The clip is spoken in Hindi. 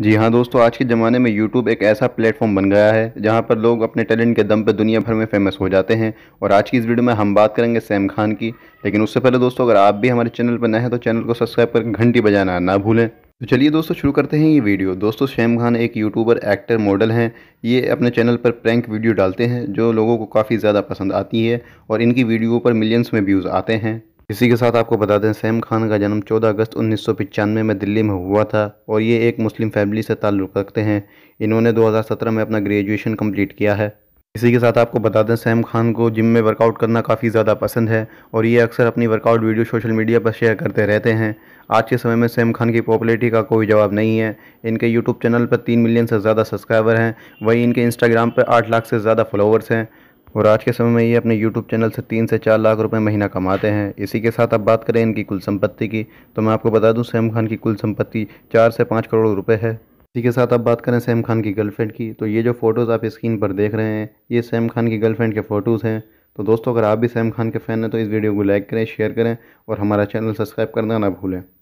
जी हाँ दोस्तों आज के ज़माने में YouTube एक ऐसा प्लेटफॉर्म बन गया है जहाँ पर लोग अपने टैलेंट के दम पर दुनिया भर में फेमस हो जाते हैं और आज की इस वीडियो में हम बात करेंगे सैम खान की लेकिन उससे पहले दोस्तों अगर आप भी हमारे चैनल पर नए हैं तो चैनल को सब्सक्राइब कर घंटी बजाना ना भूलें तो चलिए दोस्तों शुरू करते हैं ये वीडियो दोस्तों शैम खान एक यूट्यूबर एक्टर मॉडल हैं ये अपने चैनल पर प्रैंक वीडियो डालते हैं जो लोगों को काफ़ी ज़्यादा पसंद आती है और इनकी वीडियो पर मिलियंस में व्यूज़ आते हैं इसी के साथ आपको बता दें सैम खान का जन्म 14 अगस्त उन्नीस में दिल्ली में हुआ था और ये एक मुस्लिम फैमिली से ताल्लुक़ रखते हैं इन्होंने 2017 में अपना ग्रेजुएशन कंप्लीट किया है इसी के साथ आपको बता दें सैम खान को जिम में वर्कआउट करना काफ़ी ज़्यादा पसंद है और ये अक्सर अपनी वर्कआउट वीडियो सोशल मीडिया पर शेयर करते रहते हैं आज के समय में सैम खान की पॉपुलरिटी का कोई जवाब नहीं है इनके यूट्यूब चैनल पर तीन मिलियन से ज़्यादा सब्सक्राइबर हैं वहीं इनके इंस्टाग्राम पर आठ लाख से ज़्यादा फॉलोअर्स हैं और आज के समय में ये अपने यूट्यूब चैनल से तीन से चार लाख रुपए महीना कमाते हैं इसी के साथ अब बात करें इनकी कुल संपत्ति की तो मैं आपको बता दूं सैम खान की कुल संपत्ति चार से पाँच करोड़ रुपए है इसी के साथ अब बात करें सैम खान की गर्लफ्रेंड की तो ये जो फ़ोटोज़ आप स्क्रीन पर देख रहे हैं ये सैम खान की गर्लफ्रेंड के फ़ोटोज़ हैं तो दोस्तों अगर आप भी सैम खान के फ़ैन हैं तो इस वीडियो को लाइक करें शेयर करें और हमारा चैनल सब्सक्राइब करना ना भूलें